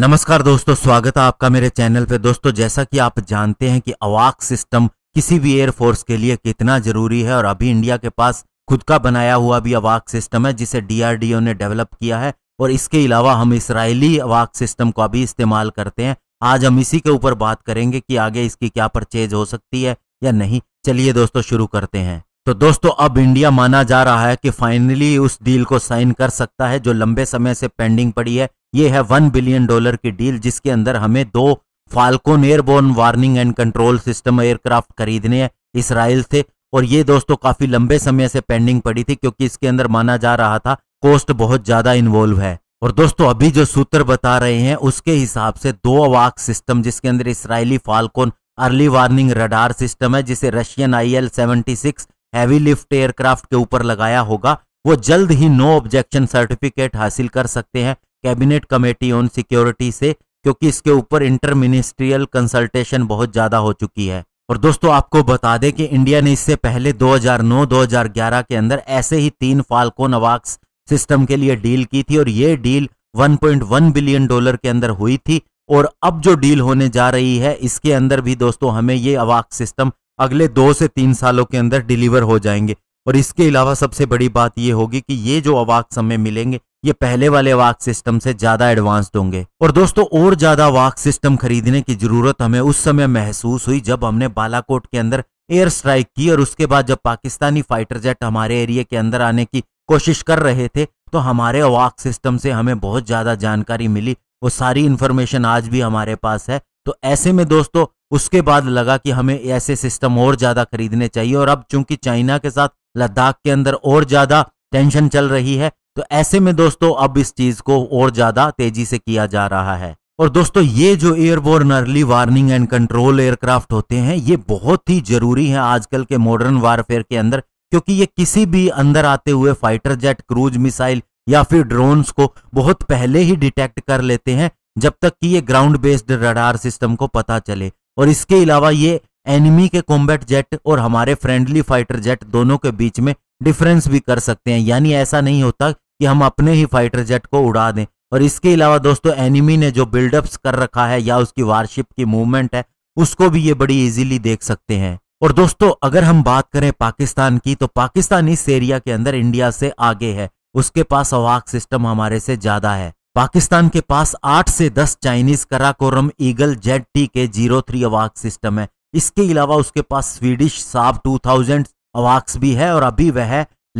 नमस्कार दोस्तों स्वागत है आपका मेरे चैनल पे दोस्तों जैसा कि आप जानते हैं कि अवाक सिस्टम किसी भी एयरफोर्स के लिए कितना जरूरी है और अभी इंडिया के पास खुद का बनाया हुआ भी अवाक सिस्टम है जिसे डीआरडीओ ने डेवलप किया है और इसके अलावा हम इसराइली अवाक सिस्टम का भी इस्तेमाल करते हैं आज हम इसी के ऊपर बात करेंगे कि आगे इसकी क्या परचेज हो सकती है या नहीं चलिए दोस्तों शुरू करते हैं तो दोस्तों अब इंडिया माना जा रहा है कि फाइनली उस डील को साइन कर सकता है जो लंबे समय से पेंडिंग पड़ी है ये है वन बिलियन डॉलर की डील जिसके अंदर हमें दो Phalcon airborne warning and control system aircraft खरीदने हैं इसराइल से और ये दोस्तों काफी लंबे समय से पेंडिंग पड़ी थी क्योंकि इसके अंदर माना जा रहा था कोस्ट बहुत ज्यादा इन्वॉल्व है और दोस्तों अभी जो सूत्र बता रहे हैं उसके हिसाब से दो अवाक सिस्टम जिसके अंदर Israeli Phalcon early warning radar system है जिसे Russian I L seventy six heavy lift aircraft के ऊपर लगाया होगा वो जल्द ही नो ऑब्जेक्शन सर्टिफिकेट हासिल कर सकते हैं कैबिनेट कमेटी ऑन सिक्योरिटी से क्योंकि इसके ऊपर इंटर मिनिस्ट्रियल कंसल्टेशन बहुत ज़्यादा हो चुकी है और दोस्तों आपको बता दें कि इंडिया ने इससे पहले 2009-2011 के अंदर ऐसे ही तीन फाल्कोन अवाक्स सिस्टम के लिए डील की थी और ये डील 1.1 बिलियन डॉलर के अंदर हुई थी और अब जो डील होने जा रही है इसके अंदर भी दोस्तों हमें ये अवाक्स सिस्टम अगले दो से तीन सालों के अंदर डिलीवर हो जाएंगे और इसके अलावा सबसे बड़ी बात ये होगी कि ये जो अवाक समय मिलेंगे ये पहले वाले वाक सिस्टम से ज्यादा एडवांस्ड होंगे और दोस्तों और ज्यादा वाक सिस्टम खरीदने की जरूरत हमें उस समय महसूस हुई जब हमने बालाकोट के अंदर एयर स्ट्राइक की और उसके बाद जब पाकिस्तानी फाइटर जेट हमारे एरिया के अंदर आने की कोशिश कर रहे थे तो हमारे वाक सिस्टम से हमें बहुत ज्यादा जानकारी मिली वो सारी इन्फॉर्मेशन आज भी हमारे पास है तो ऐसे में दोस्तों उसके बाद लगा कि हमें ऐसे सिस्टम और ज़्यादा खरीदने चाहिए और अब चूंकि चाइना के साथ लद्दाख के अंदर और ज़्यादा टेंशन चल रही है तो ऐसे में दोस्तों अब इस चीज़ को और ज़्यादा तेजी से किया जा रहा है और दोस्तों ये जो airborne early warning and control aircraft होते हैं ये बहुत ही जरूरी है आजकल के मॉडर्न वारफेयर के अंदर क्योंकि ये किसी भी अंदर आते हुए फाइटर जेट क्रूज मिसाइल या फिर ड्रोन्स को बहुत पहले ही डिटेक्ट कर लेते हैं जब तक कि ये ग्राउंड बेस्ड रडार सिस्टम को पता चले और इसके अलावा ये एनिमी के कॉम्बैट जेट और हमारे फ्रेंडली फाइटर जेट दोनों के बीच में डिफरेंस भी कर सकते हैं यानी ऐसा नहीं होता कि हम अपने ही फाइटर जेट को उड़ा दें और इसके अलावा दोस्तों एनिमी ने जो बिल्डअप्स कर रखा है या उसकी वारशिप की मूवमेंट है उसको भी ये बड़ी इजीली देख सकते हैं और दोस्तों अगर हम बात करें पाकिस्तान की तो पाकिस्तान इस एरिया के अंदर इंडिया से आगे है उसके पास अवाक सिस्टम हमारे से ज्यादा है पाकिस्तान के पास आठ से दस Chinese Karakoram Eagle Z T K zero three अवाक सिस्टम है इसके अलावा उसके पास स्वीडिश साब टू थाउजेंड अवाक्स भी है और अभी वह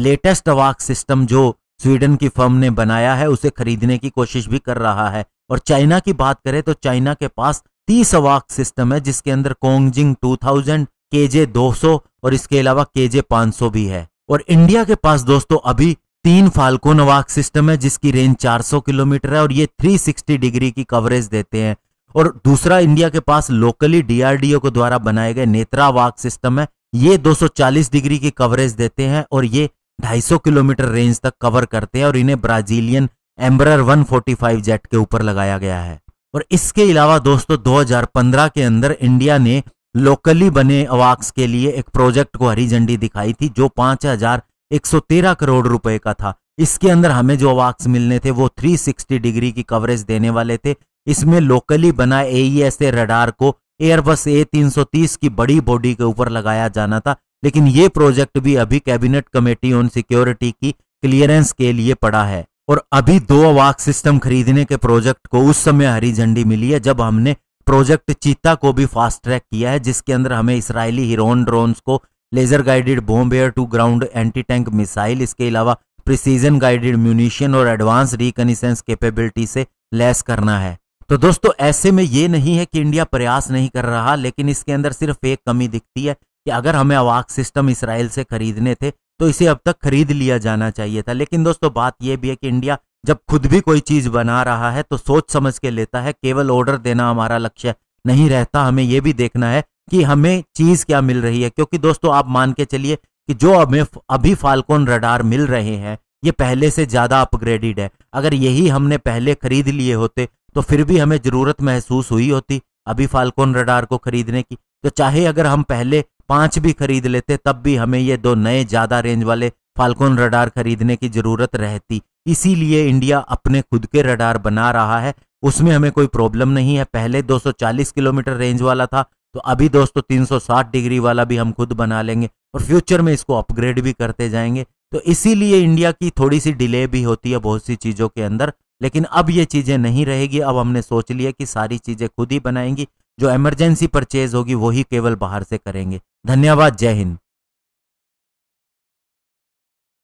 लेटेस्ट अवाक सिस्टम जो स्वीडन की फर्म ने बनाया है उसे खरीदने की कोशिश भी कर रहा है और चाइना की बात करें तो चाइना के पास तीस अवाक सिस्टम है जिसके अंदर कोंगजिंग 2000, केजे सौ और इसके अलावा केजे 500 भी है और इंडिया के पास दोस्तों अभी तीन फाल्कोन वाक सिस्टम है जिसकी रेंज 400 किलोमीटर है और ये 360 डिग्री की कवरेज देते हैं और दूसरा इंडिया के पास लोकली डीआरडीओ के द्वारा बनाए गए नेत्रा वाक सिस्टम है ये 240 डिग्री की कवरेज देते हैं और ये 250 किलोमीटर रेंज तक कवर करते हैं और इन्हें ब्राजीलियन एम्बरर 145 जेट के ऊपर लगाया गया है और इसके अलावा दोस्तों 2015 के अंदर इंडिया ने लोकली बने अवाक्स के लिए एक प्रोजेक्ट को हरी झंडी दिखाई थी जो पांच हजार 113 करोड़ रुपए का था इसके अंदर हमें जो अवाक्स मिलने थे वो 360 डिग्री की कवरेज देने वाले थे इसमें लोकली बना एईएसए रडार e को एयरबस ए 330 की बड़ी बॉडी के ऊपर लगाया जाना था लेकिन ये प्रोजेक्ट भी अभी कैबिनेट कमेटी ऑन सिक्योरिटी की क्लियरेंस के लिए पड़ा है और अभी दो अवाक सिस्टम खरीदने के प्रोजेक्ट को उस समय हरी झंडी मिली है जब हमने प्रोजेक्ट चीता को भी फास्ट ट्रैक किया है जिसके अंदर हमें इसराइली हिरोन ड्रोन्स को laser guided bomb air to ground anti tank missile इसके अलावा प्रिसीजन गाइडेड म्यूनिशियन और एडवांस रिकनिसेंस कैपेबिलिटी से लैस करना है तो दोस्तों ऐसे में ये नहीं है कि इंडिया प्रयास नहीं कर रहा लेकिन इसके अंदर सिर्फ एक कमी दिखती है कि अगर हमें अवाक सिस्टम इसराइल से खरीदने थे तो इसे अब तक खरीद लिया जाना चाहिए था लेकिन दोस्तों बात यह भी है कि इंडिया जब खुद भी कोई चीज बना रहा है तो सोच समझ के लेता है केवल ऑर्डर देना हमारा लक्ष्य नहीं रहता हमें यह भी देखना है कि हमें चीज क्या मिल रही है क्योंकि दोस्तों आप मान के चलिए कि जो हमें अभी फाल्कोन रडार मिल रहे हैं ये पहले से ज़्यादा अपग्रेडेड है अगर यही हमने पहले खरीद लिए होते तो फिर भी हमें ज़रूरत महसूस हुई होती अभी फाल्कोन रडार को खरीदने की तो चाहे अगर हम पहले पांच भी खरीद लेते तब भी हमें ये दो नए ज़्यादा रेंज वाले फाल्कोन रडार खरीदने की ज़रूरत रहती इसीलिए इंडिया अपने खुद के रडार बना रहा है उसमें हमें कोई प्रॉब्लम नहीं है पहले 240 किलोमीटर रेंज वाला था तो अभी दोस्तों 360 डिग्री वाला भी हम खुद बना लेंगे और फ्यूचर में इसको अपग्रेड भी करते जाएंगे तो इसीलिए इंडिया की थोड़ी सी डिले भी होती है बहुत सी चीज़ों के अंदर लेकिन अब ये चीज़ें नहीं रहेगी अब हमने सोच लिया कि सारी चीज़ें खुद ही बनाएंगी जो इमरजेंसी परचेज होगी वही केवल बाहर से करेंगे धन्यवाद जय हिंद